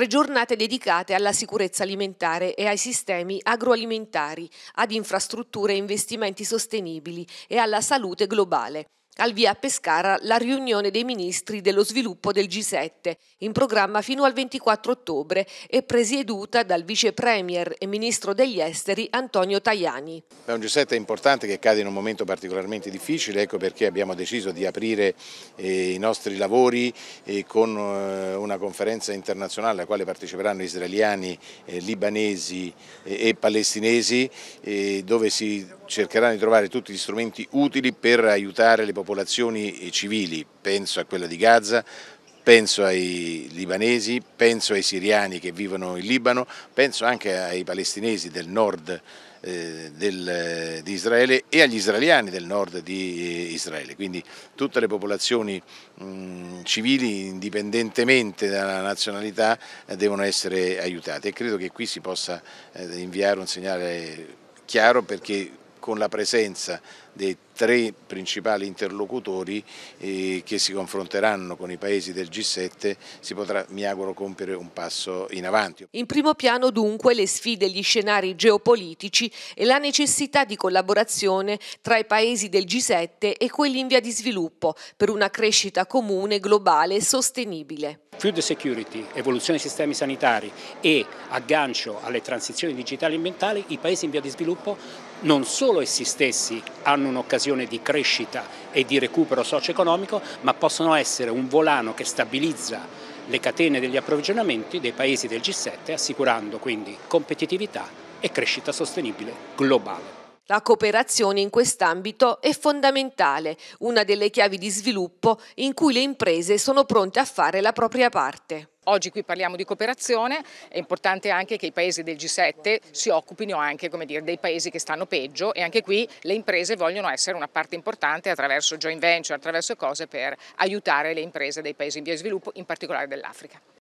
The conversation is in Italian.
tre giornate dedicate alla sicurezza alimentare e ai sistemi agroalimentari, ad infrastrutture e investimenti sostenibili e alla salute globale al via Pescara la riunione dei ministri dello sviluppo del G7, in programma fino al 24 ottobre e presieduta dal vice premier e ministro degli esteri Antonio Tajani. È un G7 importante che cade in un momento particolarmente difficile, ecco perché abbiamo deciso di aprire eh, i nostri lavori eh, con eh, una conferenza internazionale a quale parteciperanno israeliani, libanesi e palestinesi, dove si cercheranno di trovare tutti gli strumenti utili per aiutare le popolazioni popolazioni civili, penso a quella di Gaza, penso ai libanesi, penso ai siriani che vivono in Libano, penso anche ai palestinesi del nord eh, del, eh, di Israele e agli israeliani del nord di eh, Israele, quindi tutte le popolazioni mh, civili indipendentemente dalla nazionalità eh, devono essere aiutate e credo che qui si possa eh, inviare un segnale chiaro perché con la presenza dei tre principali interlocutori eh, che si confronteranno con i paesi del G7 si potrà, mi auguro, compiere un passo in avanti. In primo piano dunque le sfide, gli scenari geopolitici e la necessità di collaborazione tra i paesi del G7 e quelli in via di sviluppo per una crescita comune, globale e sostenibile. Food security, evoluzione dei sistemi sanitari e aggancio alle transizioni digitali e ambientali, i paesi in via di sviluppo non solo essi stessi hanno un'occasione di crescita e di recupero socio-economico, ma possono essere un volano che stabilizza le catene degli approvvigionamenti dei paesi del G7, assicurando quindi competitività e crescita sostenibile globale. La cooperazione in quest'ambito è fondamentale, una delle chiavi di sviluppo in cui le imprese sono pronte a fare la propria parte. Oggi qui parliamo di cooperazione, è importante anche che i paesi del G7 si occupino anche dire, dei paesi che stanno peggio e anche qui le imprese vogliono essere una parte importante attraverso joint venture, attraverso cose per aiutare le imprese dei paesi in via di sviluppo, in particolare dell'Africa.